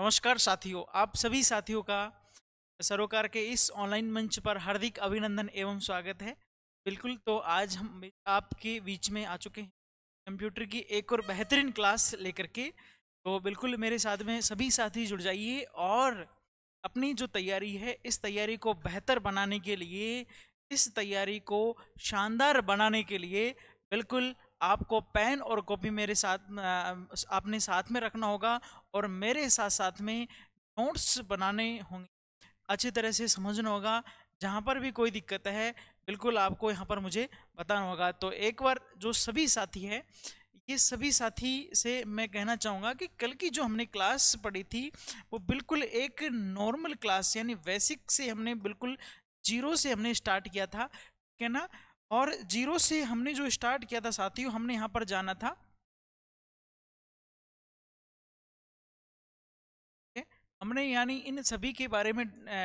नमस्कार साथियों आप सभी साथियों का सरोकार के इस ऑनलाइन मंच पर हार्दिक अभिनंदन एवं स्वागत है बिल्कुल तो आज हम आपके बीच में आ चुके हैं कंप्यूटर की एक और बेहतरीन क्लास लेकर के तो बिल्कुल मेरे साथ में सभी साथी जुड़ जाइए और अपनी जो तैयारी है इस तैयारी को बेहतर बनाने के लिए इस तैयारी को शानदार बनाने के लिए बिल्कुल आपको पेन और कॉपी मेरे साथ आपने साथ में रखना होगा और मेरे साथ साथ में नोट्स बनाने होंगे अच्छी तरह से समझना होगा जहाँ पर भी कोई दिक्कत है बिल्कुल आपको यहाँ पर मुझे बताना होगा तो एक बार जो सभी साथी हैं ये सभी साथी से मैं कहना चाहूँगा कि कल की जो हमने क्लास पढ़ी थी वो बिल्कुल एक नॉर्मल क्लास यानी बेसिक से हमने बिल्कुल जीरो से हमने स्टार्ट किया था ठीक है ना और जीरो से हमने जो स्टार्ट किया था साथियों हमने यहाँ पर जाना था हमने यानी इन सभी के बारे में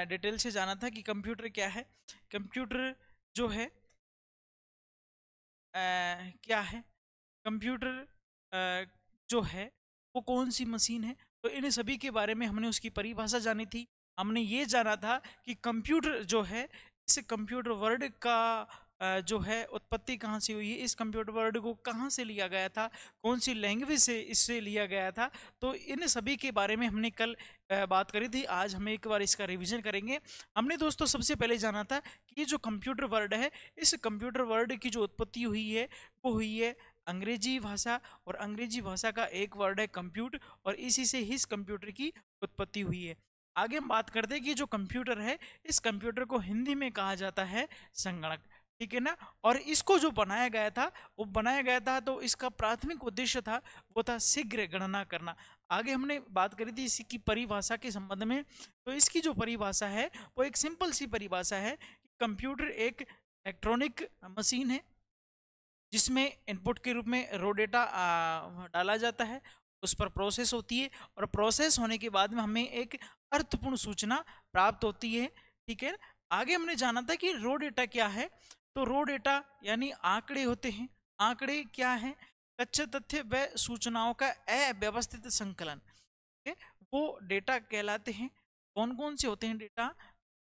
डिटेल से जाना था कि कंप्यूटर क्या है कंप्यूटर जो है आ, क्या है कंप्यूटर जो है वो कौन सी मशीन है तो इन सभी के बारे में हमने उसकी परिभाषा जानी थी हमने ये जाना था कि कंप्यूटर जो है इस कंप्यूटर वर्ड का जो है उत्पत्ति कहाँ से हुई है इस कंप्यूटर वर्ड को कहाँ से लिया गया था कौन सी लैंग्वेज से इससे लिया गया था तो इन सभी के बारे में हमने कल बात करी थी आज हम एक बार इसका रिवीजन करेंगे हमने दोस्तों सबसे पहले जाना था कि ये जो कंप्यूटर वर्ड है इस कंप्यूटर वर्ड की जो उत्पत्ति हुई है वो हुई है अंग्रेजी भाषा और अंग्रेजी भाषा का एक वर्ड है कंप्यूट और इसी से इस कंप्यूटर की उत्पत्ति हुई है आगे हम बात करते हैं कि जो कंप्यूटर है इस कंप्यूटर को हिंदी में कहा जाता है संगणक ठीक है ना और इसको जो बनाया गया था वो बनाया गया था तो इसका प्राथमिक उद्देश्य था वो था शीघ्र गणना करना आगे हमने बात करी थी इसकी परिभाषा के संबंध में तो इसकी जो परिभाषा है वो एक सिंपल सी परिभाषा है कंप्यूटर एक इलेक्ट्रॉनिक मशीन है जिसमें इनपुट के रूप में रो डेटा डाला जाता है उस पर प्रोसेस होती है और प्रोसेस होने के बाद में हमें एक अर्थपूर्ण सूचना प्राप्त होती है ठीक है आगे हमने जाना था कि रो डेटा क्या है तो रो डेटा यानी आंकड़े होते हैं आंकड़े क्या हैं कच्चे तथ्य व सूचनाओं का अव्यवस्थित संकलन वो डेटा कहलाते हैं कौन कौन से होते हैं डेटा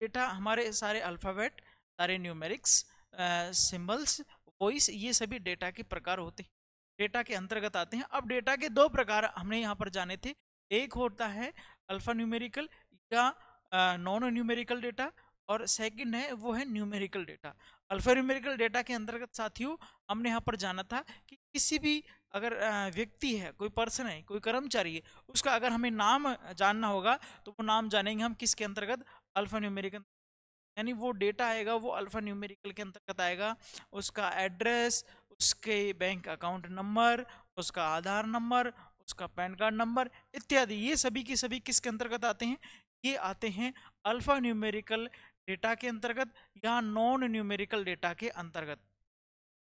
डेटा हमारे सारे अल्फ़ाबेट सारे न्यूमेरिक्स सिंबल्स वॉइस ये सभी डेटा के प्रकार होते हैं डेटा के अंतर्गत आते हैं अब डेटा के दो प्रकार हमने यहाँ पर जाने थे एक होता है अल्फ़ा न्यूमेरिकल या नॉन न्यूमेरिकल डेटा और सेकंड है वो है न्यूमेरिकल डेटा अल्फान्यूमेरिकल डेटा के अंतर्गत साथियों हमने यहाँ पर जाना था कि किसी भी अगर व्यक्ति है कोई पर्सन है कोई कर्मचारी है उसका अगर हमें नाम जानना होगा तो वो नाम जानेंगे हम किसके अंतर्गत अल्फान्यूमेरिकल यानी वो डेटा आएगा वो अल्फान्यूमेरिकल के अंतर्गत आएगा उसका एड्रेस उसके बैंक अकाउंट नंबर उसका आधार नंबर उसका पैन कार्ड नंबर इत्यादि ये सभी के सभी किसके अंतर्गत आते हैं ये आते हैं अल्फा न्यूमेरिकल डेटा के अंतर्गत या नॉन न्यूमेरिकल डेटा के अंतर्गत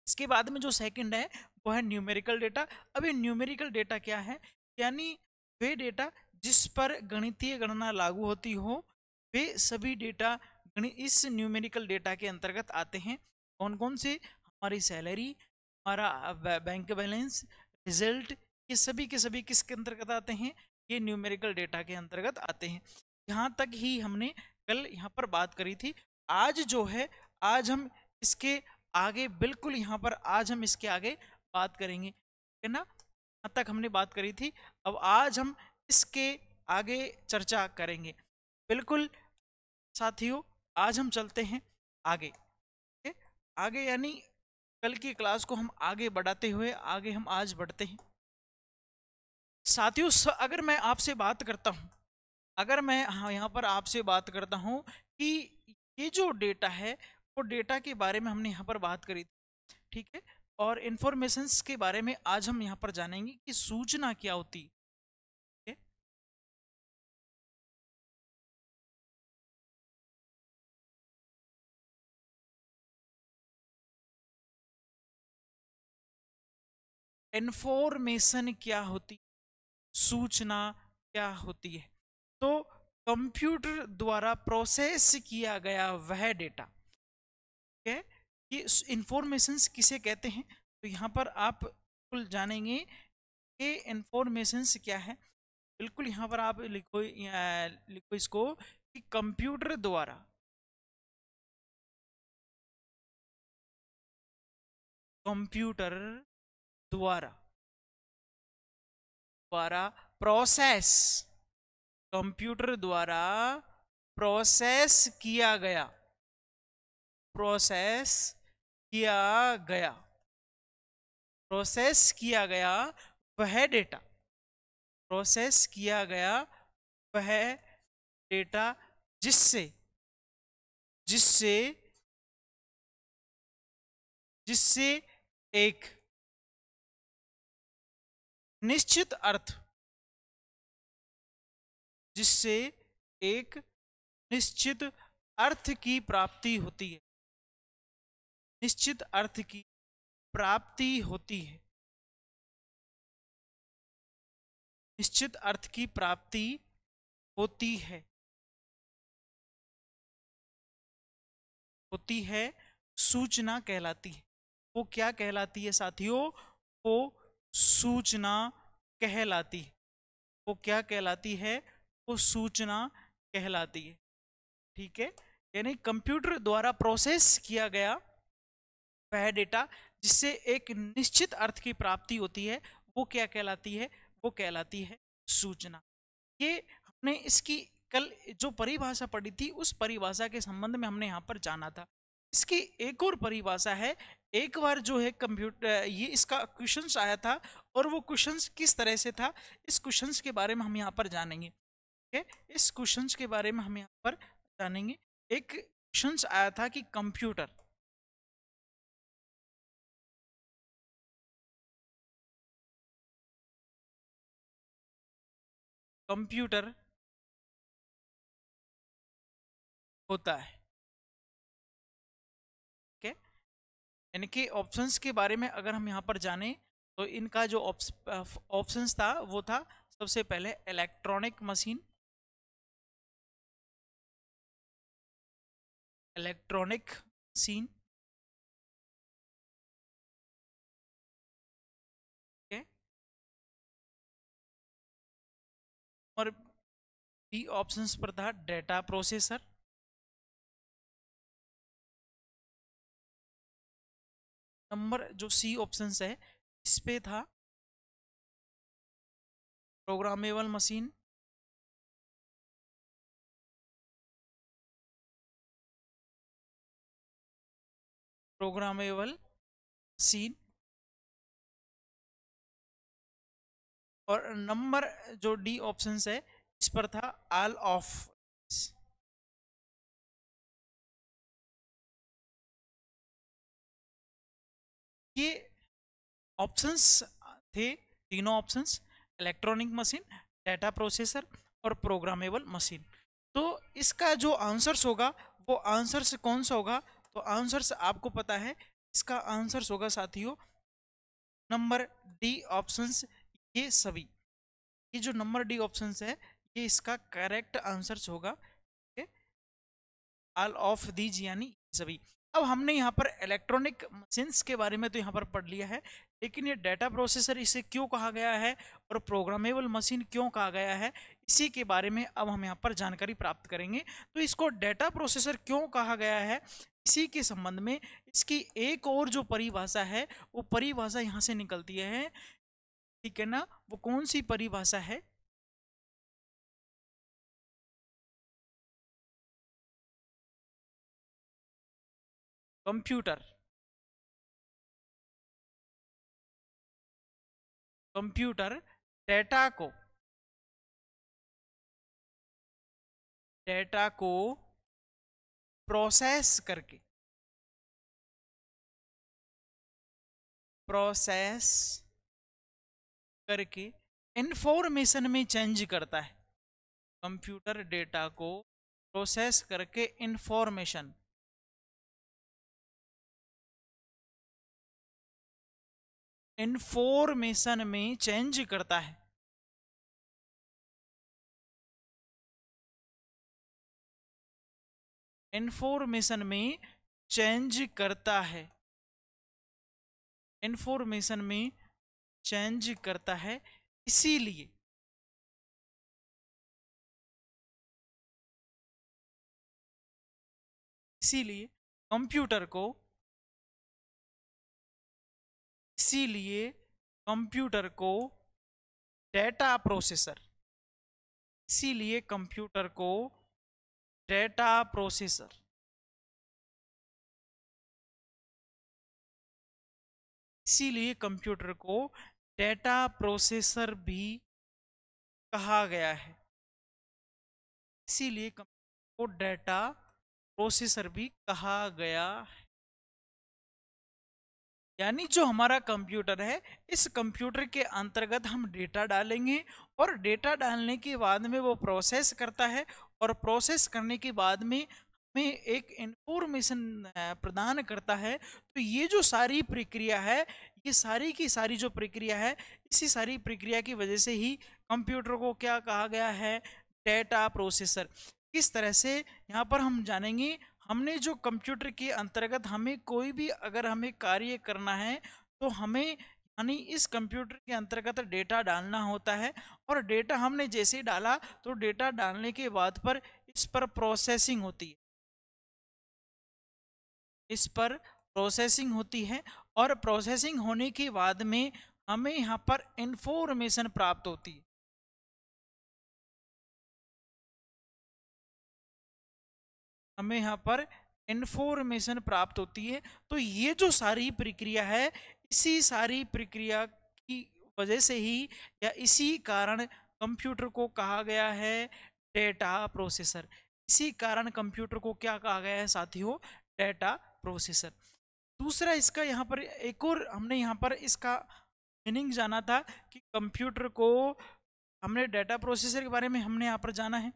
इसके बाद में जो सेकंड है वो है न्यूमेरिकल डेटा अब ये न्यूमेरिकल डेटा क्या है यानी वे डेटा जिस पर गणितीय गणना लागू होती हो वे सभी डेटा इस न्यूमेरिकल डेटा के अंतर्गत आते हैं कौन कौन से हमारी सैलरी हमारा बैंक बैलेंस रिजल्ट ये सभी के सभी किसके अंतर्गत आते हैं ये न्यूमेरिकल डेटा के अंतर्गत आते हैं यहाँ तक ही हमने कल यहाँ पर बात करी थी आज जो है आज हम इसके आगे बिल्कुल यहाँ पर आज हम इसके आगे बात करेंगे है ना यहाँ तक हमने बात करी थी अब आज हम इसके आगे चर्चा करेंगे बिल्कुल साथियों आज हम चलते हैं आगे थे? आगे यानी कल की क्लास को हम आगे बढ़ाते हुए आगे हम आज बढ़ते हैं साथियों अगर मैं आपसे बात करता हूँ अगर मैं हाँ यहाँ पर आपसे बात करता हूँ कि ये जो डेटा है वो डेटा के बारे में हमने यहाँ पर बात करी थी ठीक है और इन्फॉर्मेशंस के बारे में आज हम यहाँ पर जानेंगे कि सूचना क्या होती है इन्फॉर्मेशन क्या होती सूचना क्या होती है तो कंप्यूटर द्वारा प्रोसेस किया गया वह डेटा ठीक है ये किसे कहते हैं तो यहाँ पर आप बिल्कुल जानेंगे कि इंफॉर्मेशन क्या है बिल्कुल यहाँ पर आप लिखो लिखो इसको कि कंप्यूटर द्वारा कंप्यूटर द्वारा द्वारा प्रोसेस कंप्यूटर द्वारा प्रोसेस किया गया प्रोसेस किया गया प्रोसेस किया गया वह डेटा प्रोसेस किया गया वह डेटा जिससे जिससे जिससे एक निश्चित अर्थ जिससे एक निश्चित अर्थ की प्राप्ति होती है निश्चित अर्थ की प्राप्ति होती है निश्चित अर्थ की प्राप्ति होती है होती है सूचना कहलाती है वो क्या कहलाती है साथियों वो सूचना कहलाती है वो क्या कहलाती है वो सूचना कहलाती है ठीक है यानी कंप्यूटर द्वारा प्रोसेस किया गया वह डेटा जिससे एक निश्चित अर्थ की प्राप्ति होती है वो क्या कहलाती है वो कहलाती है सूचना ये हमने इसकी कल जो परिभाषा पढ़ी थी उस परिभाषा के संबंध में हमने यहाँ पर जाना था इसकी एक और परिभाषा है एक बार जो है कंप्यूटर ये इसका क्वेश्चंस आया था और वो क्वेश्चंस किस तरह से था इस क्वेश्चंस के बारे में हम यहाँ पर जानेंगे है इस क्वेश्चन के बारे में हम यहाँ पर जानेंगे एक क्वेश्चन आया था कि कंप्यूटर कंप्यूटर होता है ठीक है यानी कि ऑप्शंस के बारे में अगर हम यहाँ पर जाने तो इनका जो ऑप्शंस था वो था सबसे पहले इलेक्ट्रॉनिक मशीन electronic scene और बी ऑप्शंस पर था डेटा प्रोसेसर नंबर जो सी ऑप्शंस है इस पे था प्रोग्रामेबल मशीन programmable सीन और नंबर जो डी ऑप्शन है इस पर था आल ऑफ ये ऑप्शंस थे तीनों options electronic machine data processor और प्रोग्रामेबल मशीन तो इसका जो आंसर्स होगा वो आंसर्स कौन सा होगा तो आंसर्स आपको पता है इसका आंसर होगा साथियों नंबर डी ऑप्शंस ये सभी ये जो नंबर डी ऑप्शंस है ये इसका करेक्ट आंसर्स होगा ऑल ऑफ दीज यानी सभी अब हमने यहाँ पर इलेक्ट्रॉनिक मशीन्स के बारे में तो यहाँ पर पढ़ लिया है लेकिन ये डाटा प्रोसेसर इसे क्यों कहा गया है और प्रोग्रामेबल मशीन क्यों कहा गया है इसी के बारे में अब हम यहाँ पर जानकारी प्राप्त करेंगे तो इसको डाटा प्रोसेसर क्यों कहा गया है इसी के संबंध में इसकी एक और जो परिभाषा है वो परिभाषा यहाँ से निकलती है ठीक है ना वो कौन सी परिभाषा है कंप्यूटर कंप्यूटर डेटा को डेटा को प्रोसेस करके प्रोसेस करके इन्फॉर्मेशन में चेंज करता है कंप्यूटर डेटा को प्रोसेस करके इन्फॉर्मेशन इन्फॉर्मेशन में चेंज करता है इन्फॉर्मेशन में चेंज करता है इन्फॉर्मेशन में चेंज करता है इसीलिए इसीलिए कंप्यूटर को इसीलिए कंप्यूटर को डेटा प्रोसेसर इसीलिए कंप्यूटर को डेटा प्रोसेसर इसीलिए कंप्यूटर को डेटा प्रोसेसर भी कहा गया है इसीलिए कंप्यूटर को डेटा प्रोसेसर भी कहा गया है यानी जो हमारा कंप्यूटर है इस कंप्यूटर के अंतर्गत हम डेटा डालेंगे और डेटा डालने के बाद में वो प्रोसेस करता है और प्रोसेस करने के बाद में हमें एक इंफॉर्मेशन प्रदान करता है तो ये जो सारी प्रक्रिया है ये सारी की सारी जो प्रक्रिया है इसी सारी प्रक्रिया की वजह से ही कंप्यूटर को क्या कहा गया है डेटा प्रोसेसर किस तरह से यहाँ पर हम जानेंगे हमने जो कंप्यूटर के अंतर्गत हमें कोई भी अगर हमें कार्य करना है तो हमें यानी इस कंप्यूटर के अंतर्गत डेटा डालना होता है और डेटा हमने जैसे ही डाला तो डेटा डालने के बाद पर इस पर प्रोसेसिंग होती है इस पर प्रोसेसिंग होती है और प्रोसेसिंग होने के बाद में हमें यहाँ पर इंफॉर्मेशन प्राप्त होती है हमें यहाँ पर इंफॉर्मेशन प्राप्त होती है तो ये जो सारी प्रक्रिया है इसी सारी प्रक्रिया की वजह से ही या इसी कारण कंप्यूटर को कहा गया है डेटा प्रोसेसर इसी कारण कंप्यूटर को क्या कहा गया है साथियों डेटा प्रोसेसर दूसरा इसका यहाँ पर एक और हमने यहाँ पर इसका मीनिंग जाना था कि कंप्यूटर को हमने डेटा प्रोसेसर के बारे में हमने यहाँ पर जाना है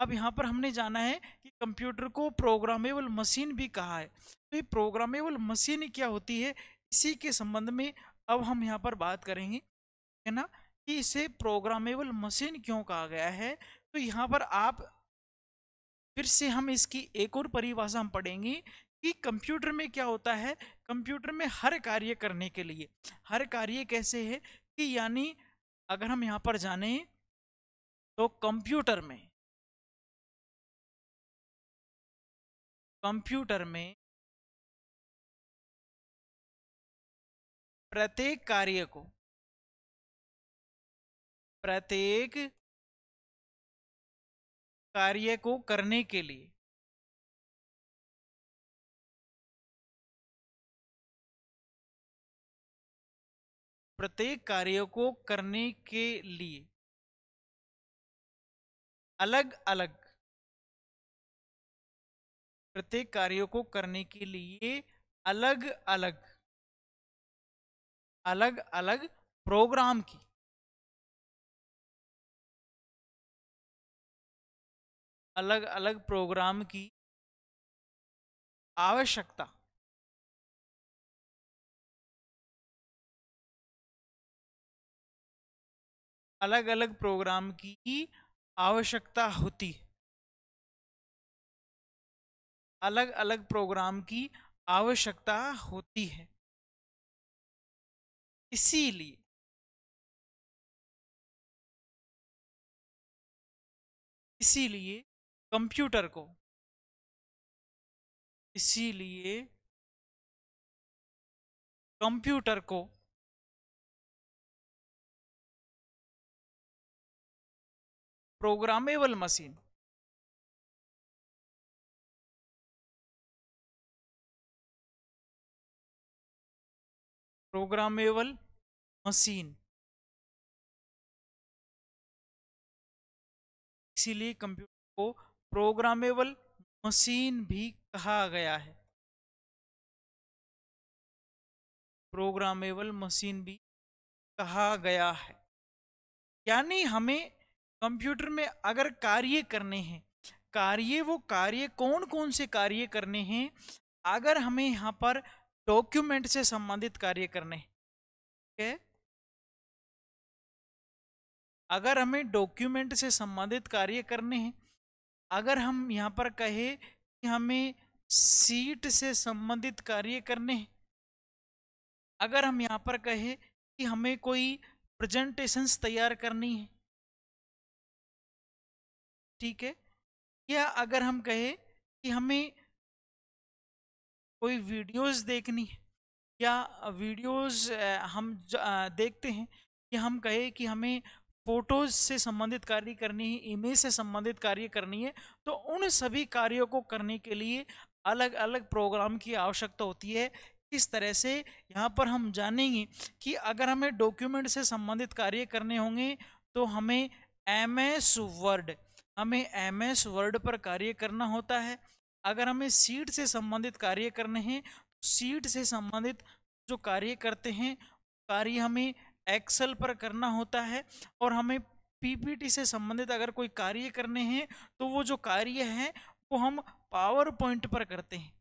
अब यहाँ पर हमने जाना है कि कंप्यूटर को प्रोग्रामेबल मशीन भी कहा है तो ये प्रोग्रामेबल मशीन क्या होती है इसी के संबंध में अब हम यहाँ पर बात करेंगे है ना कि इसे प्रोग्रामेबल मशीन क्यों कहा गया है तो यहाँ पर आप फिर से हम इसकी एक और परिभाषा हम पढ़ेंगे कि कंप्यूटर में क्या होता है कंप्यूटर में हर कार्य करने के लिए हर कार्य कैसे है कि यानी अगर हम यहाँ पर जाने तो कंप्यूटर में कंप्यूटर में प्रत्येक कार्य को प्रत्येक कार्य को करने के लिए प्रत्येक कार्य को करने के लिए अलग अलग प्रत्येक कार्यों को करने के लिए अलग अलग अलग अलग प्रोग्राम की अलग अलग प्रोग्राम की आवश्यकता अलग अलग प्रोग्राम की आवश्यकता होती है अलग अलग प्रोग्राम की आवश्यकता होती है इसीलिए इसीलिए कंप्यूटर को इसीलिए कंप्यूटर को प्रोग्रामेबल मशीन प्रोग्रामेबल मशीन इसीलिए कंप्यूटर को प्रोग्रामेबल मशीन भी कहा गया है प्रोग्रामेबल मशीन भी कहा गया है यानी हमें कंप्यूटर में अगर कार्य करने हैं कार्य वो कार्य कौन कौन से कार्य करने हैं अगर हमें यहाँ पर डॉक्यूमेंट से संबंधित कार्य करने हैं ठीक है अगर हमें डॉक्यूमेंट से संबंधित कार्य करने हैं अगर हम यहाँ पर कहे कि हमें सीट से संबंधित कार्य करने हैं अगर हम यहाँ पर कहे कि हमें कोई प्रेजेंटेशंस तैयार करनी है ठीक है या अगर हम कहे कि हमें कोई वीडियोस देखनी है या वीडियोस हम देखते हैं कि हम कहे कि हमें फोटोज से संबंधित कार्य करनी है इमेज से संबंधित कार्य करनी है तो उन सभी कार्यों को करने के लिए अलग अलग प्रोग्राम की आवश्यकता होती है इस तरह से यहाँ पर हम जानेंगे कि अगर हमें डॉक्यूमेंट से संबंधित कार्य करने होंगे तो हमें एम एस वर्ड हमें एम एस वर्ड पर कार्य करना होता है अगर हमें सीट से संबंधित कार्य करने हैं तो सीट से संबंधित जो कार्य करते हैं कार्य हमें एक्सेल पर करना होता है और हमें पीपीटी से संबंधित अगर कोई कार्य करने हैं तो वो जो कार्य है वो हम पावर पॉइंट पर करते हैं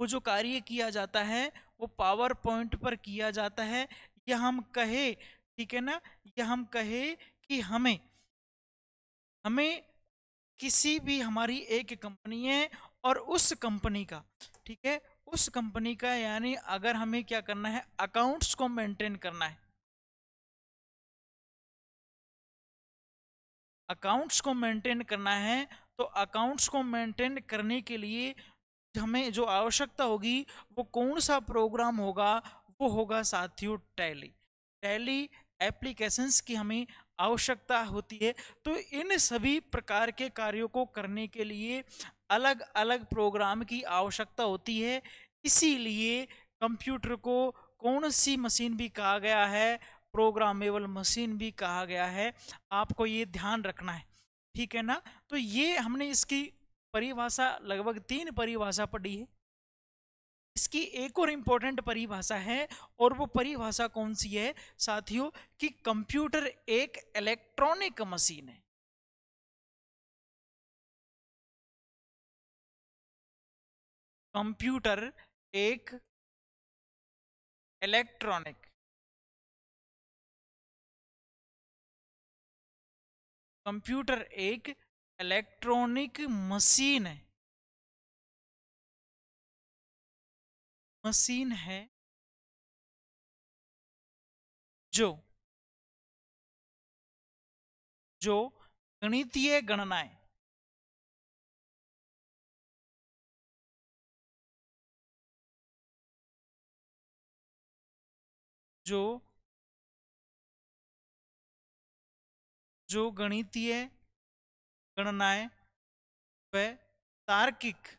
वो जो कार्य किया जाता है वो पावर पॉइंट पर किया जाता है यह हम कहे ठीक है ना यह हम कहे कि हमें हमें किसी भी हमारी एक कंपनी है और उस कंपनी का ठीक है उस कंपनी का यानी अगर हमें क्या करना है अकाउंट्स को मेंटेन करना है अकाउंट्स को मेंटेन करना है तो अकाउंट्स को मेंटेन करने के लिए हमें जो आवश्यकता होगी वो कौन सा प्रोग्राम होगा वो होगा साथियों टैली टैली एप्लीकेशंस की हमें आवश्यकता होती है तो इन सभी प्रकार के कार्यों को करने के लिए अलग अलग प्रोग्राम की आवश्यकता होती है इसीलिए कंप्यूटर को कौन सी मशीन भी कहा गया है प्रोग्रामेबल मशीन भी कहा गया है आपको ये ध्यान रखना है ठीक है ना तो ये हमने इसकी परिभाषा लगभग तीन परिभाषा पढ़ी है इसकी एक और इम्पोर्टेंट परिभाषा है और वो परिभाषा कौन सी है साथियों कि कंप्यूटर एक इलेक्ट्रॉनिक मशीन है कंप्यूटर एक इलेक्ट्रॉनिक कंप्यूटर एक इलेक्ट्रॉनिक मशीन है मशीन है जो जो गणितीय गणनाएं जो जो गणितीय गणनाएं व तार्किक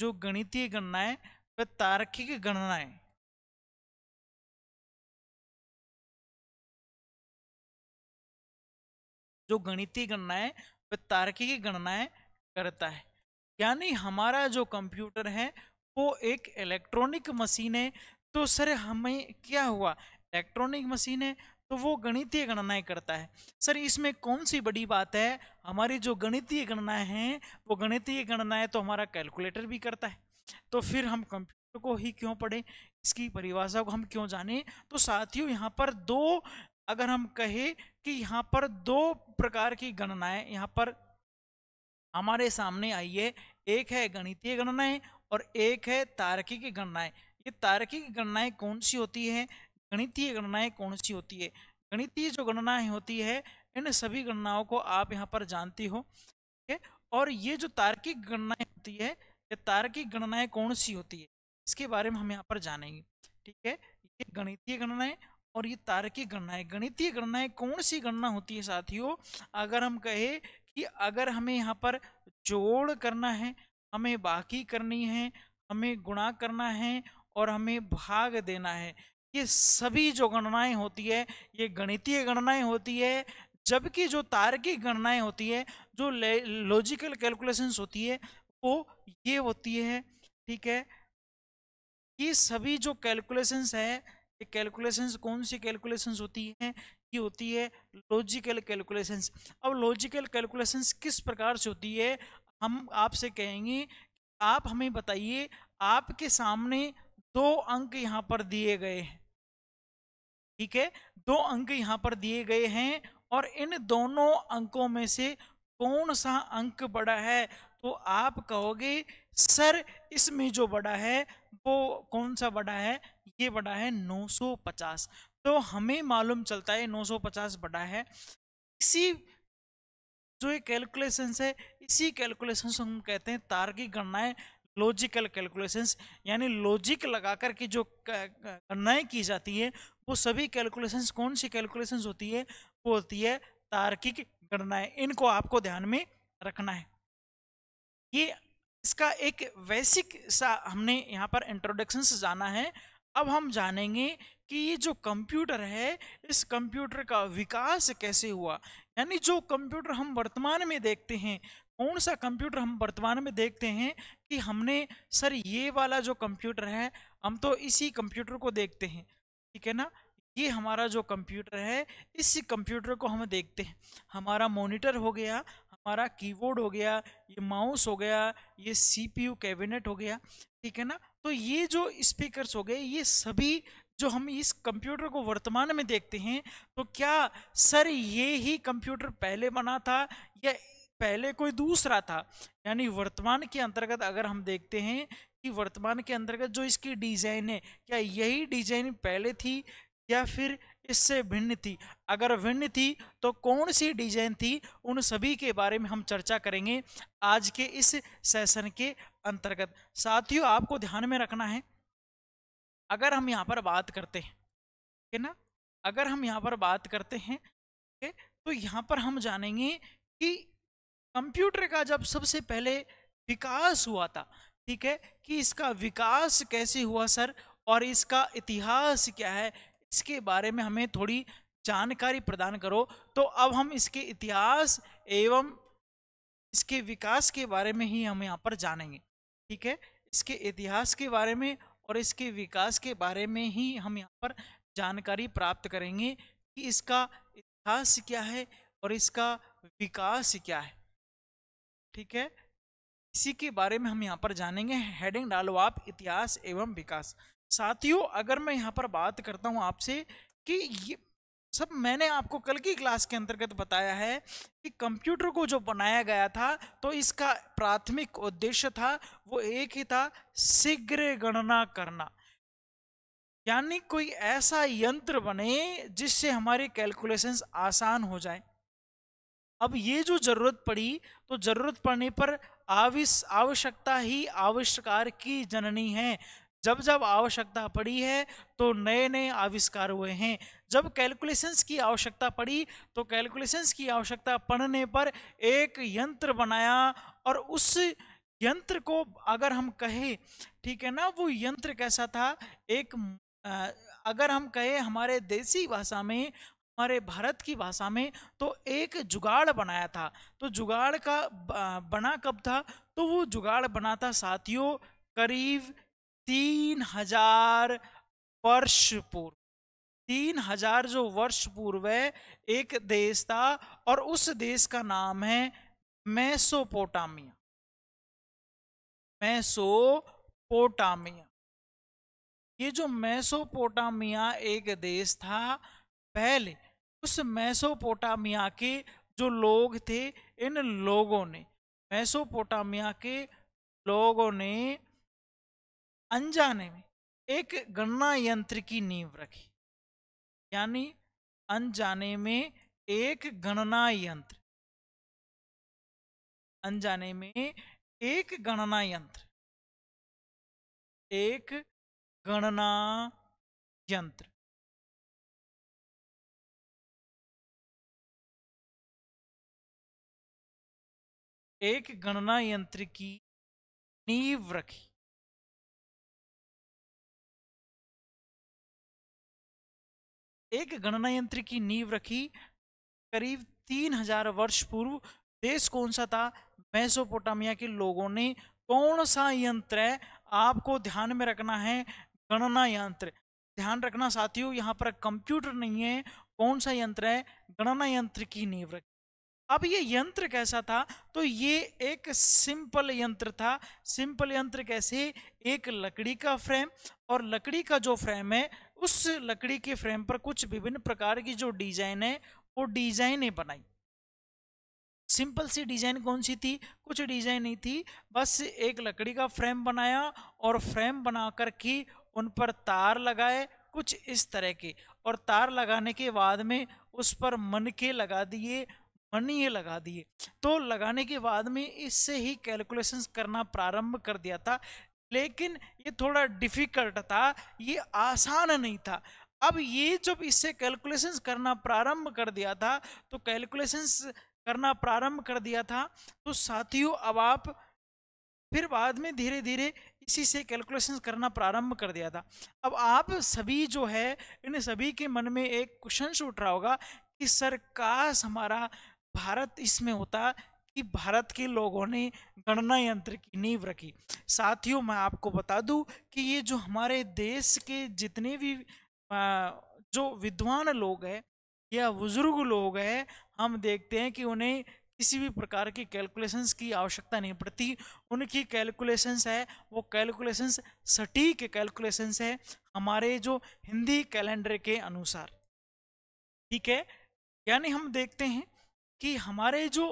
जो गणितीय गणनाएं व तार्किक गणनाएं जो गणितीय गणनाएं व तार्किक गणनाएं करता है यानी हमारा जो कंप्यूटर है वो एक इलेक्ट्रॉनिक मशीन है तो सर हमें क्या हुआ इलेक्ट्रॉनिक मशीन है तो वो गणितीय गणनाएं करता है सर इसमें कौन सी बड़ी बात है हमारी जो गणितीय गणनाएं हैं वो गणितीय गणनाएं तो हमारा कैलकुलेटर भी करता है तो फिर हम कंप्यूटर को ही क्यों पढ़े इसकी परिभाषा को हम क्यों जाने तो साथियों यहाँ पर दो अगर हम कहें कि यहाँ पर दो प्रकार की गणनाएं यहाँ पर हमारे सामने आई है एक है गणितीय गणनाएं और एक है तारकी की गणनाएं ये तारकी की गणनाएं कौन सी होती है गणितीय गणनाएं कौन सी होती है गणितीय जो गणनाएं होती है इन सभी गणनाओं को आप यहाँ पर जानती हो ठीक है और ये जो तार्किक गणनाएं होती है ये तार्किक गणनाएं कौन सी होती है इसके बारे में हम यहाँ पर जानेंगे ठीक है ये गणितीय गणनाएं और ये तार्किक गणनाएं गणितीय गणनाएं कौन सी गणना होती है साथियों अगर हम कहे कि अगर हमें यहाँ पर जोड़ करना है हमें बाकी करनी है हमें गुणा करना है और हमें भाग देना है ये सभी जो गणनाएं होती है ये गणितीय गणनाएं होती है जबकि जो तार्किक गणनाएं होती है जो लॉजिकल कैलकुलेशंस होती है वो ये होती है ठीक है ये सभी जो कैलकुलेशंस है ये कैलकुलेशंस कौन सी कैलकुलेशंस होती हैं ये होती है लॉजिकल कैलकुलेशंस अब लॉजिकल कैलकुलेशंस किस प्रकार से होती है हम आपसे कहेंगे आप हमें बताइए आपके सामने दो अंक यहाँ पर दिए गए हैं ठीक है दो अंक यहाँ पर दिए गए हैं और इन दोनों अंकों में से कौन सा अंक बड़ा है तो आप कहोगे सर इसमें जो बड़ा है वो कौन सा बड़ा है ये बड़ा है 950 तो हमें मालूम चलता है 950 बड़ा है इसी जो ये कैलकुलेशंस है इसी कैलकुलेशंस हम कहते हैं तार्किक गणनाएं लॉजिकल कैलकुलेशंस यानी लॉजिक लगा कर की जो गणनाएं की जाती है वो सभी कैलकुलेशंस कौन सी कैलकुलेशंस होती है वो होती है तार्किक गणनाएं इनको आपको ध्यान में रखना है ये इसका एक वैसिक सा हमने यहाँ पर इंट्रोडक्शन जाना है अब हम जानेंगे कि ये जो कंप्यूटर है इस कंप्यूटर का विकास कैसे हुआ यानी जो कंप्यूटर हम वर्तमान में देखते हैं कौन सा कंप्यूटर हम वर्तमान में देखते हैं कि हमने सर ये वाला जो कंप्यूटर है हम तो इसी कंप्यूटर को देखते हैं ठीक है ना ये हमारा जो कंप्यूटर है इस कंप्यूटर को हम देखते हैं हमारा मोनिटर हो गया हमारा कीबोर्ड हो गया ये माउस हो गया ये सीपीयू कैबिनेट हो गया ठीक है ना तो ये जो स्पीकर्स हो गए ये सभी जो हम इस कंप्यूटर को वर्तमान में देखते हैं तो क्या सर ये ही कंप्यूटर पहले बना था या पहले कोई दूसरा था यानी वर्तमान के अंतर्गत अगर हम देखते हैं कि वर्तमान के अंतर्गत जो इसकी डिज़ाइन है क्या यही डिज़ाइन पहले थी या फिर इससे भिन्न थी अगर भिन्न थी तो कौन सी डिजाइन थी उन सभी के बारे में हम चर्चा करेंगे आज के इस सेशन के अंतर्गत साथियों आपको ध्यान में रखना है अगर हम यहाँ पर बात करते हैं ठीक है ना अगर हम यहाँ पर बात करते हैं ठीक तो यहाँ पर हम जानेंगे कि कंप्यूटर का जब सबसे पहले विकास हुआ था ठीक है कि इसका विकास कैसे हुआ सर और इसका इतिहास क्या है इसके बारे में हमें थोड़ी जानकारी प्रदान करो तो अब हम इसके इतिहास एवं इसके विकास के बारे में ही हम यहाँ पर जानेंगे ठीक है इसके इतिहास के बारे में और इसके विकास के बारे में ही हम यहाँ पर जानकारी प्राप्त करेंगे कि इसका इतिहास क्या है और इसका विकास क्या है ठीक है इसी के बारे में हम यहाँ पर जानेंगे हेडिंग डालो आप इतिहास एवं विकास साथियों अगर मैं यहाँ पर बात करता हूँ आपसे कि ये सब मैंने आपको कल की क्लास के अंतर्गत बताया है कि कंप्यूटर को जो बनाया गया था तो इसका प्राथमिक उद्देश्य था वो एक ही था शीघ्र गणना करना यानी कोई ऐसा यंत्र बने जिससे हमारी कैलकुलेशंस आसान हो जाए अब ये जो जरूरत पड़ी तो जरूरत पड़ने पर आविश आवश्यकता ही आविष्कार की जननी है जब जब आवश्यकता पड़ी है तो नए नए आविष्कार हुए हैं जब कैलकुलेशंस की आवश्यकता पड़ी तो कैलकुलेशंस की आवश्यकता पड़ने पर एक यंत्र बनाया और उस यंत्र को अगर हम कहें ठीक है ना वो यंत्र कैसा था एक अगर हम कहें हमारे देसी भाषा में हमारे भारत की भाषा में तो एक जुगाड़ बनाया था तो जुगाड़ का बना कब था तो वो जुगाड़ बना था साथियों करीब तीन हजार वर्ष पूर्व तीन हजार जो वर्ष पूर्व एक देश था और उस देश का नाम है मैसोपोटामिया मैसोपोटामिया ये जो मैसोपोटामिया एक देश था पहले उस मैसोपोटामिया के जो लोग थे इन लोगों ने मैसोपोटामिया के लोगों ने अनजाने में एक गणना यंत्र की नींव रखी यानी अनजाने में एक गणना यंत्र अनजाने में एक गणना यंत्र एक गणना यंत्र एक गणना यंत्र की नींव रखी एक गणना यंत्र की नींव रखी करीब तीन हजार वर्ष पूर्व देश कौन सा था मैसोपोटामिया के लोगों ने कौन सा यंत्र है आपको ध्यान में रखना है गणना यंत्र ध्यान रखना साथियों यहाँ पर कंप्यूटर नहीं है कौन सा यंत्र है गणना यंत्र की नींव रखी अब ये यंत्र कैसा था तो ये एक सिंपल यंत्र था सिंपल यंत्र कैसे एक लकड़ी का फ्रेम और लकड़ी का जो फ्रेम है उस लकड़ी के फ्रेम पर कुछ विभिन्न प्रकार की जो डिजाइन है वो डिजाइने बनाई सिंपल सी डिजाइन कौन सी थी कुछ डिजाइन नहीं थी बस एक लकड़ी का फ्रेम बनाया और फ्रेम बना कर के उन पर तार लगाए कुछ इस तरह के और तार लगाने के बाद में उस पर मन के लगा दिए मनी ये लगा दिए तो लगाने के बाद में इससे ही कैलकुलेशन करना प्रारंभ कर दिया था लेकिन ये थोड़ा डिफिकल्ट था ये आसान नहीं था अब ये जब इससे कैलकुलेशंस करना प्रारंभ कर दिया था तो कैलकुलेशंस करना प्रारंभ कर दिया था तो साथियों अब आप फिर बाद में धीरे धीरे इसी से कैलकुलेशंस करना प्रारंभ कर दिया था अब आप सभी जो है इन सभी के मन में एक क्वेश्चन उठ रहा होगा कि सर काश हमारा भारत इसमें होता कि भारत के लोगों ने गणना यंत्र की नींव रखी साथियों मैं आपको बता दूं कि ये जो हमारे देश के जितने भी जो विद्वान लोग हैं या बुजुर्ग लोग हैं हम देखते हैं कि उन्हें किसी भी प्रकार की कैलकुलेशंस की आवश्यकता नहीं पड़ती उनकी कैलकुलेशंस है वो कैलकुलेशंस सटीक कैलकुलेशंस है हमारे जो हिंदी कैलेंडर के अनुसार ठीक है यानी हम देखते हैं कि हमारे जो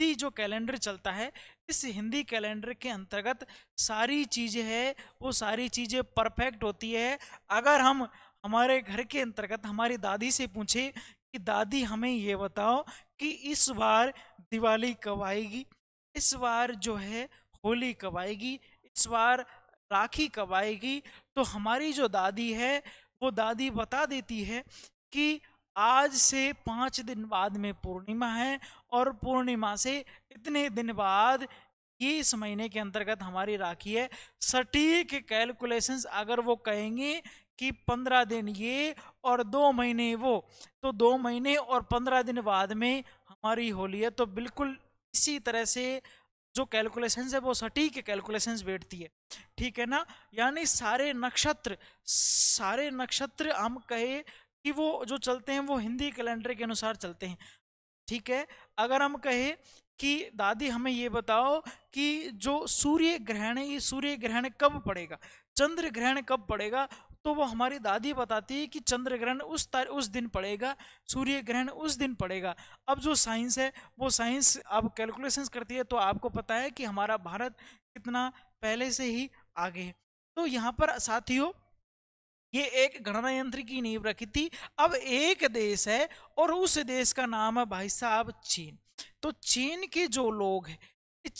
हिंदी जो कैलेंडर चलता है इस हिंदी कैलेंडर के अंतर्गत सारी चीज़ें है वो सारी चीज़ें परफेक्ट होती है अगर हम हमारे घर के अंतर्गत हमारी दादी से पूछे कि दादी हमें ये बताओ कि इस बार दिवाली कब आएगी इस बार जो है होली कब आएगी इस बार राखी कब आएगी तो हमारी जो दादी है वो दादी बता देती है कि आज से पाँच दिन बाद में पूर्णिमा है और पूर्णिमा से इतने दिन बाद ये इस महीने के अंतर्गत हमारी राखी है सटीक कैलकुलेशंस अगर वो कहेंगे कि पंद्रह दिन ये और दो महीने वो तो दो महीने और पंद्रह दिन बाद में हमारी होली है तो बिल्कुल इसी तरह से जो कैलकुलेशंस है वो सटीक कैलकुलेशंस बैठती है ठीक है ना यानी सारे नक्षत्र सारे नक्षत्र हम कहे कि वो जो चलते हैं वो हिंदी कैलेंडर के अनुसार चलते हैं ठीक है अगर हम कहें कि दादी हमें ये बताओ कि जो सूर्य ग्रहण है ये सूर्य ग्रहण कब पड़ेगा चंद्र ग्रहण कब पड़ेगा तो वो हमारी दादी बताती है कि चंद्र ग्रहण उस तार उस दिन पड़ेगा सूर्य ग्रहण उस दिन पड़ेगा अब जो साइंस है वो साइंस अब कैलकुलेशंस करती है तो आपको पता है कि हमारा भारत कितना पहले से ही आगे है तो यहाँ पर साथियों ये एक गणना यंत्र की नींव रखी थी अब एक देश है और उस देश का नाम है भाई साहब चीन तो चीन के जो लोग हैं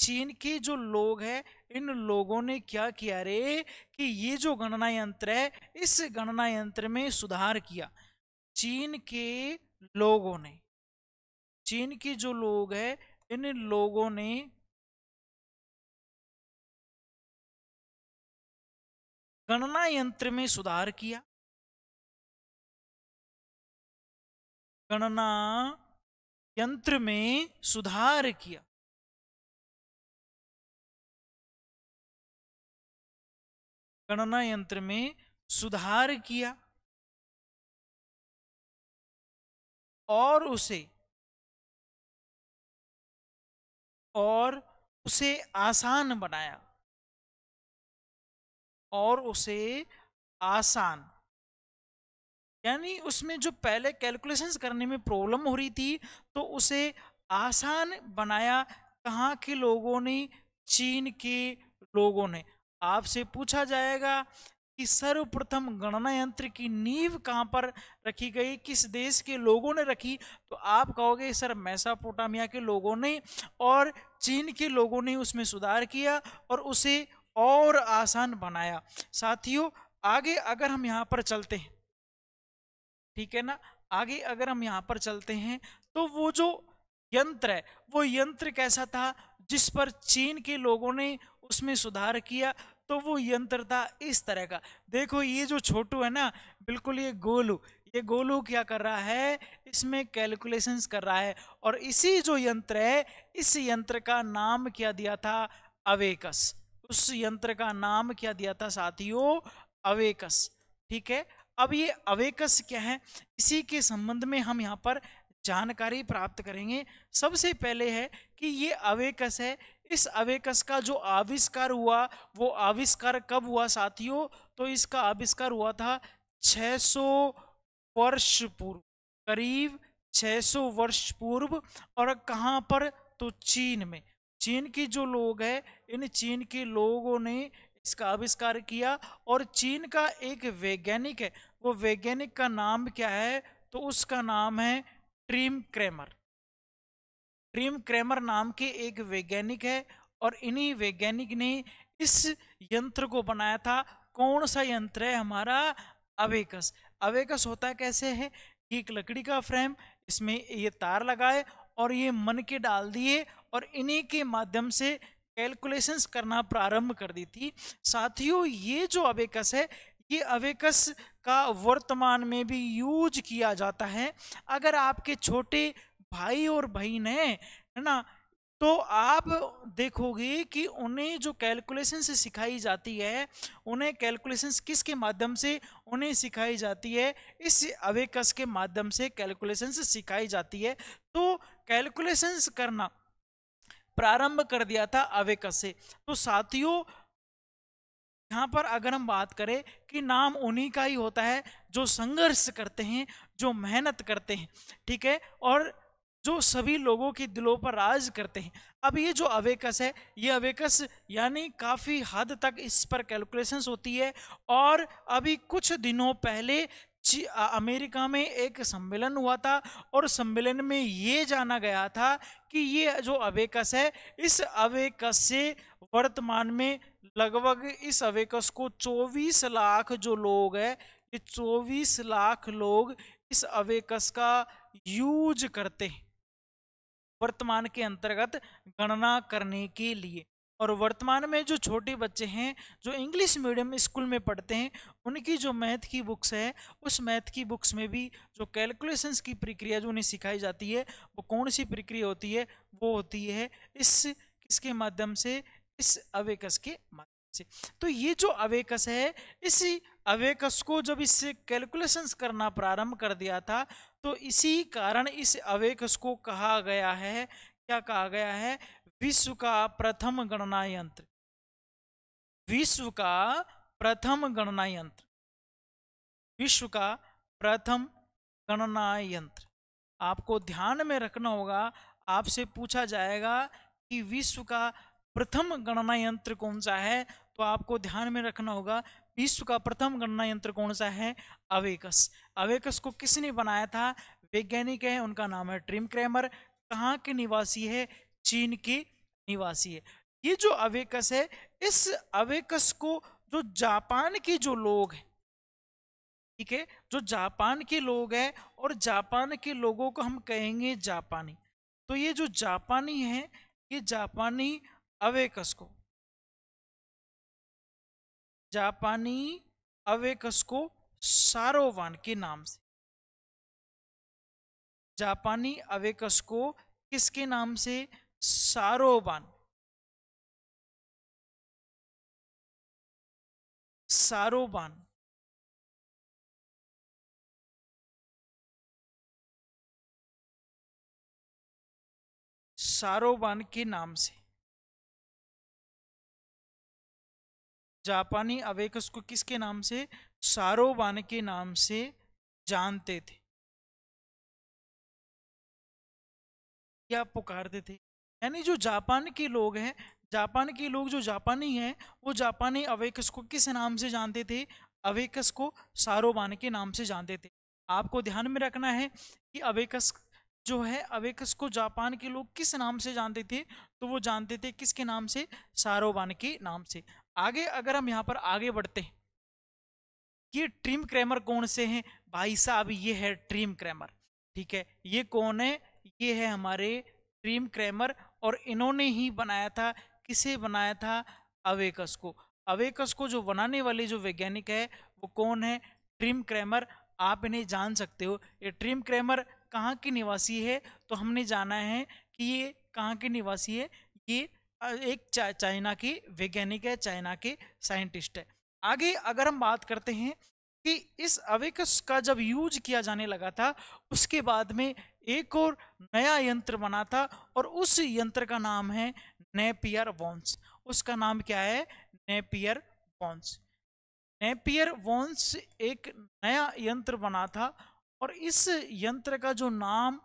चीन के जो लोग हैं इन लोगों ने क्या किया रे कि ये जो गणना यंत्र है इस गणना यंत्र में सुधार किया चीन के लोगों ने चीन के जो लोग हैं इन लोगों ने गणना यंत्र में सुधार किया गणना यंत्र में सुधार किया गणना यंत्र में सुधार किया और उसे और उसे आसान बनाया और उसे आसान यानी उसमें जो पहले कैलकुलेशंस करने में प्रॉब्लम हो रही थी तो उसे आसान बनाया कहाँ के लोगों ने चीन के लोगों ने आपसे पूछा जाएगा कि सर्वप्रथम गणना यंत्र की नींव कहाँ पर रखी गई किस देश के लोगों ने रखी तो आप कहोगे सर मैसापोटामिया के लोगों ने और चीन के लोगों ने उसमें सुधार किया और उसे और आसान बनाया साथियों आगे अगर हम यहाँ पर चलते हैं ठीक है ना आगे अगर हम यहाँ पर चलते हैं तो वो जो यंत्र है वो यंत्र कैसा था जिस पर चीन के लोगों ने उसमें सुधार किया तो वो यंत्र था इस तरह का देखो ये जो छोटू है ना बिल्कुल ये गोलू ये गोलू क्या कर रहा है इसमें कैलकुलेशंस कर रहा है और इसी जो यंत्र है इस यंत्र का नाम क्या दिया था अवेकस उस यंत्र का नाम क्या दिया था साथियों अवेकस ठीक है अब ये अवेकस क्या है इसी के संबंध में हम यहाँ पर जानकारी प्राप्त करेंगे सबसे पहले है कि ये अवेकस है इस अवेकस का जो आविष्कार हुआ वो आविष्कार कब हुआ साथियों तो इसका आविष्कार हुआ था 600 वर्ष पूर्व करीब 600 वर्ष पूर्व और कहाँ पर तो चीन में चीन की जो लोग है इन चीन के लोगों ने इसका आविष्कार किया और चीन का एक वैज्ञानिक है वो वैज्ञानिक का नाम क्या है तो उसका नाम है ट्रीम क्रेमर ट्रीम क्रेमर नाम के एक वैज्ञानिक है और इन्हीं वैज्ञानिक ने इस यंत्र को बनाया था कौन सा यंत्र है हमारा अवेकस अवेकस होता कैसे है एक लकड़ी का फ्रेम इसमें ये तार लगाए और ये मन के डाल दिए और इन्हीं के माध्यम से कैलकुलेशंस करना प्रारंभ कर दी थी साथियों ये जो अवेकस है ये अवेकस का वर्तमान में भी यूज किया जाता है अगर आपके छोटे भाई और बहन हैं है ना तो आप देखोगे कि उन्हें जो कैलकुलेशन से सिखाई जाती है उन्हें कैलकुलेशन किसके माध्यम से उन्हें सिखाई जाती है इस अवेकस के माध्यम से कैलकुलेशन सिखाई जाती है तो कैलकुलेशन करना प्रारंभ कर दिया था अवेकस से तो साथियों यहाँ पर अगर हम बात करें कि नाम उन्हीं का ही होता है जो संघर्ष करते हैं जो मेहनत करते हैं ठीक है और जो सभी लोगों के दिलों पर राज करते हैं अब ये जो अवेकस है ये अवेकस यानी काफ़ी हद तक इस पर कैलकुलेशंस होती है और अभी कुछ दिनों पहले अमेरिका में एक सम्मेलन हुआ था और सम्मेलन में ये जाना गया था कि ये जो अवेकस है इस अवेकस से वर्तमान में लगभग इस अवेकस को 24 लाख जो लोग हैं ये 24 लाख लोग इस अवेकस का यूज करते हैं वर्तमान के अंतर्गत गणना करने के लिए और वर्तमान में जो छोटे बच्चे हैं जो इंग्लिश मीडियम स्कूल में पढ़ते हैं उनकी जो मैथ की बुक्स है उस मैथ की बुक्स में भी जो कैलकुलेशंस की प्रक्रिया जो उन्हें सिखाई जाती है वो कौन सी प्रक्रिया होती है वो होती है इस किसके माध्यम से इस अवेकस के माध्यम से तो ये जो अवेकस है इस अवेकस को जब इससे कैलकुलेशंस करना प्रारंभ कर दिया था तो इसी कारण इस अवेकस को कहा गया है क्या कहा गया है विश्व का प्रथम गणना यंत्र विश्व का प्रथम गणना यंत्र विश्व का प्रथम गणना यंत्र आपको ध्यान में रखना होगा आपसे पूछा जाएगा कि विश्व का प्रथम गणना यंत्र कौन सा है तो आपको ध्यान में रखना होगा विश्व का प्रथम गणना यंत्र कौन सा है अवेकस अवेकस को किसने बनाया था वैज्ञानिक है उनका नाम है ट्रिम क्रेमर कहाँ के निवासी है चीन के निवासी है ये जो अवेकस है इस अवेकस को जो जापान के जो लोग हैं ठीक है जो जापान के लोग हैं और जापान के लोगों को हम कहेंगे जापानी तो ये जो जापानी है ये जापानी अवेकस को जापानी अवेकस को सारोवान के नाम से जापानी अवेकस को किसके नाम से सारोवान सारोवान सारोवान के नाम से जापानी अवेकस को किसके नाम से सारोबान के नाम से जानते थे या पुकारते थे यानी जो जापान के लोग हैं जापान के लोग जो जापानी हैं वो जापानी अवेकस को किस नाम से जानते थे अवेकस को सारोबान के नाम से जानते थे आपको ध्यान में रखना है कि अवेकस जो है अवेकस को जापान के लोग किस नाम से जानते थे तो वो जानते थे किसके नाम से सारोबान के नाम से आगे अगर हम यहाँ पर आगे बढ़ते हैं कि ट्रिम क्रैमर कौन से हैं भाई साहब ये है ट्रिम क्रैमर ठीक है ये कौन है ये है हमारे ट्रिम क्रैमर और इन्होंने ही बनाया था किसे बनाया था अवेकस को अवेकस को जो बनाने वाले जो वैज्ञानिक है वो कौन है ट्रिम क्रैमर आप इन्हें जान सकते हो ये ट्रिम क्रैमर कहाँ के निवासी है तो हमने जाना है कि ये कहाँ के निवासी है ये एक चाइना की वैज्ञानिक है चाइना की साइंटिस्ट है आगे अगर हम बात करते हैं कि इस अवेकस का जब यूज किया जाने लगा था उसके बाद में एक और नया यंत्र बना था और उस यंत्र का नाम है नेपियर वॉन्स उसका नाम क्या है नेपियर वॉन्स नेपियर वॉन्स एक नया यंत्र बना था और इस यंत्र का जो नाम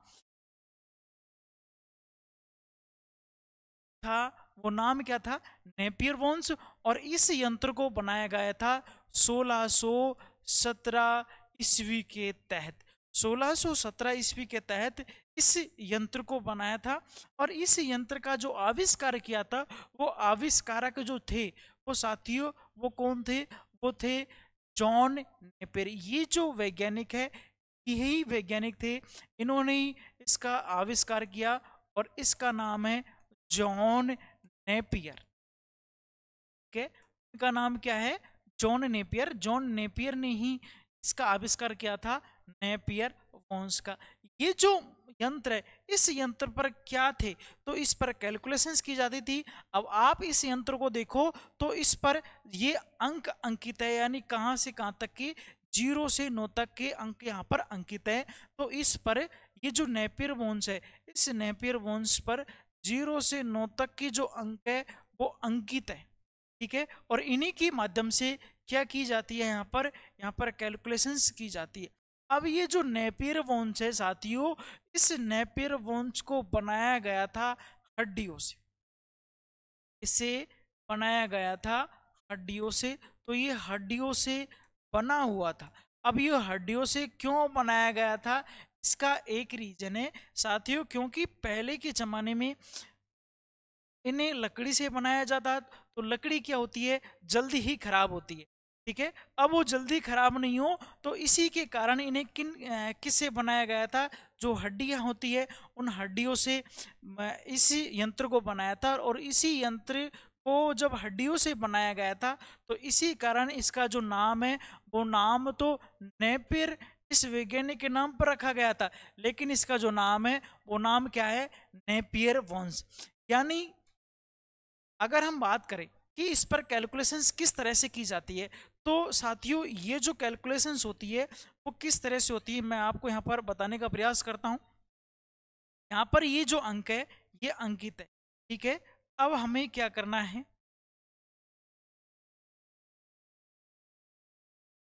था वो नाम क्या था नेपियर वॉन्स और इस यंत्र को बनाया गया था 1617 ईस्वी के तहत 1617 ईस्वी के तहत इस यंत्र को बनाया था और इस यंत्र का जो आविष्कार किया था वो आविष्कारक जो थे वो साथियों वो कौन थे वो थे जॉन नेपियर ये जो वैज्ञानिक है यही वैज्ञानिक थे इन्होंने इसका आविष्कार किया और इसका नाम है जॉन नेपियर के का नाम क्या है जॉन नेपियर जॉन नेपियर ने ही इसका आविष्कार किया था नेपियर वॉन्स का ये जो यंत्र है इस यंत्र पर क्या थे तो इस पर कैलकुलेशंस की जाती थी अब आप इस यंत्र को देखो तो इस पर ये अंक अंकित है यानी कहाँ से कहाँ तक की जीरो से नौ तक के अंक यहाँ पर अंकित है तो इस पर ये जो नेपियर वोन्स है इस नेपियर वोन्स पर जीरो से नौ तक की जो अंक है वो अंकित है ठीक है और इन्हीं के माध्यम से क्या की जाती है यहाँ पर यहाँ पर कैलकुलेशंस की जाती है अब ये जो नेपियर वंश है साथियों इस नेपियर वंश को बनाया गया था हड्डियों से इसे बनाया गया था हड्डियों से तो ये हड्डियों से बना हुआ था अब ये हड्डियों से क्यों बनाया गया था इसका एक रीजन है साथियों क्योंकि पहले के ज़माने में इन्हें लकड़ी से बनाया जाता तो लकड़ी क्या होती है जल्दी ही खराब होती है ठीक है अब वो जल्दी खराब नहीं हो तो इसी के कारण इन्हें किन किससे बनाया गया था जो हड्डियां होती है उन हड्डियों से इसी यंत्र को बनाया था और इसी यंत्र को जब हड्डियों से बनाया गया था तो इसी कारण इसका जो नाम है वो नाम तो नेपिर इस वैज्ञानिक के नाम पर रखा गया था लेकिन इसका जो नाम है वो नाम क्या है नेपियर वॉन्स यानी अगर हम बात करें कि इस पर कैलकुलेशंस किस तरह से की जाती है तो साथियों ये जो कैलकुलेशंस होती है वो किस तरह से होती है मैं आपको यहाँ पर बताने का प्रयास करता हूँ यहाँ पर ये जो अंक है ये अंकित है ठीक है अब हमें क्या करना है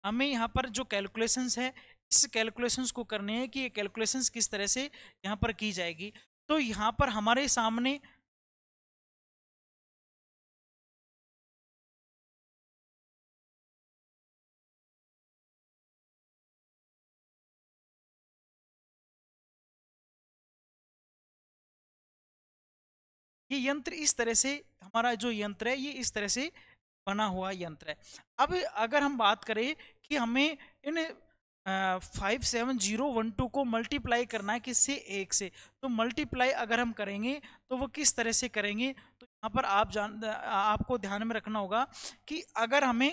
हमें यहाँ पर जो कैलकुलेशंस है इस कैलकुलेशंस को करने हैं कि ये कैलकुलेशंस किस तरह से यहाँ पर की जाएगी तो यहाँ पर हमारे सामने ये यंत्र इस तरह से हमारा जो यंत्र है ये इस तरह से बना हुआ यंत्र है अब अगर हम बात करें कि हमें इन five seven zero one two को मल्टीप्लाई करना है किससे एक से तो मल्टीप्लाई अगर हम करेंगे तो वो किस तरह से करेंगे तो यहाँ पर आप जान आपको ध्यान में रखना होगा कि अगर हमें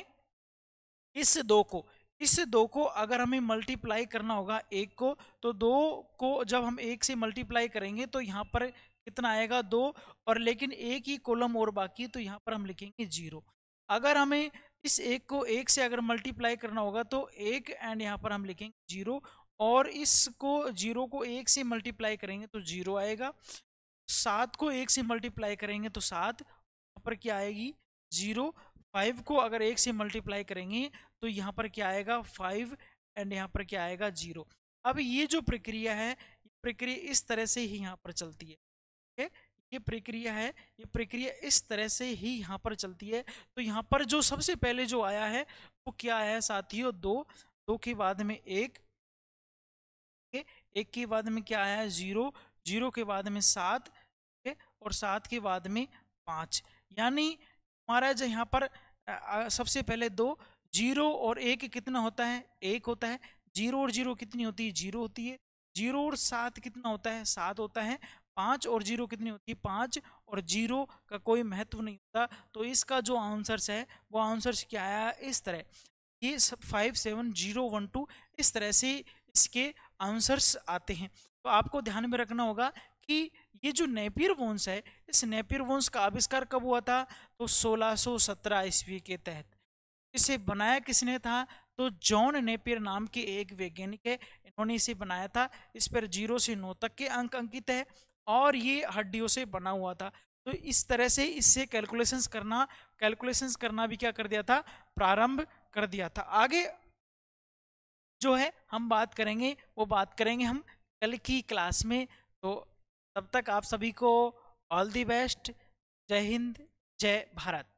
इस दो को इस दो को अगर हमें मल्टीप्लाई करना होगा एक को तो दो को जब हम एक से मल्टीप्लाई करेंगे तो यहाँ पर कितना आएगा दो और लेकिन एक ही कॉलम और बाकी तो यहाँ पर हम लिखेंगे जीरो अगर हमें इस एक को एक से अगर मल्टीप्लाई करना होगा तो एक एंड यहाँ पर हम लिखेंगे जीरो और इसको जीरो को एक से मल्टीप्लाई करेंगे तो जीरो आएगा सात को एक से मल्टीप्लाई करेंगे तो सात यहाँ पर क्या आएगी जीरो फाइव को अगर एक से मल्टीप्लाई करेंगे तो यहाँ पर क्या आएगा फाइव एंड यहाँ पर क्या आएगा जीरो अब ये जो प्रक्रिया है प्रक्रिया इस तरह से ही यहाँ पर चलती है ठीक है ये प्रक्रिया है ये प्रक्रिया इस तरह से ही यहाँ पर चलती है तो यहाँ पर जो सबसे पहले जो आया है वो क्या है साथियों दो दो के बाद में एक एक के बाद में क्या आया है जीरो जीरो के बाद में सात और सात के बाद में पाँच यानी हमारा जो यहाँ पर सबसे पहले दो जीरो और एक कितना होता है एक होता है जीरो और जीरो कितनी होती है जीरो होती है जीरो और सात कितना होता है सात होता है पाँच और जीरो कितनी होती है पाँच और जीरो का कोई महत्व नहीं होता तो इसका जो आंसर्स है वो आंसर्स क्या आया इस तरह ये सब five seven zero one two इस तरह से इसके आंसर्स आते हैं तो आपको ध्यान में रखना होगा कि ये जो नेपियर वोन्स है इस नेपियर वोन्स का आविष्कार कब हुआ था तो 1617 ईस्वी के तहत इसे बनाया किसने था तो जॉन नेपियर नाम के एक वैज्ञानिक है इन्होंने इसे बनाया था इस पर जीरो से नौ तक के अंक अंकित है और ये हड्डियों से बना हुआ था तो इस तरह से इससे कैलकुलेशंस करना कैलकुलेशंस करना भी क्या कर दिया था प्रारंभ कर दिया था आगे जो है हम बात करेंगे वो बात करेंगे हम कल की क्लास में तो तब तक आप सभी को ऑल दी बेस्ट जय हिंद जय भारत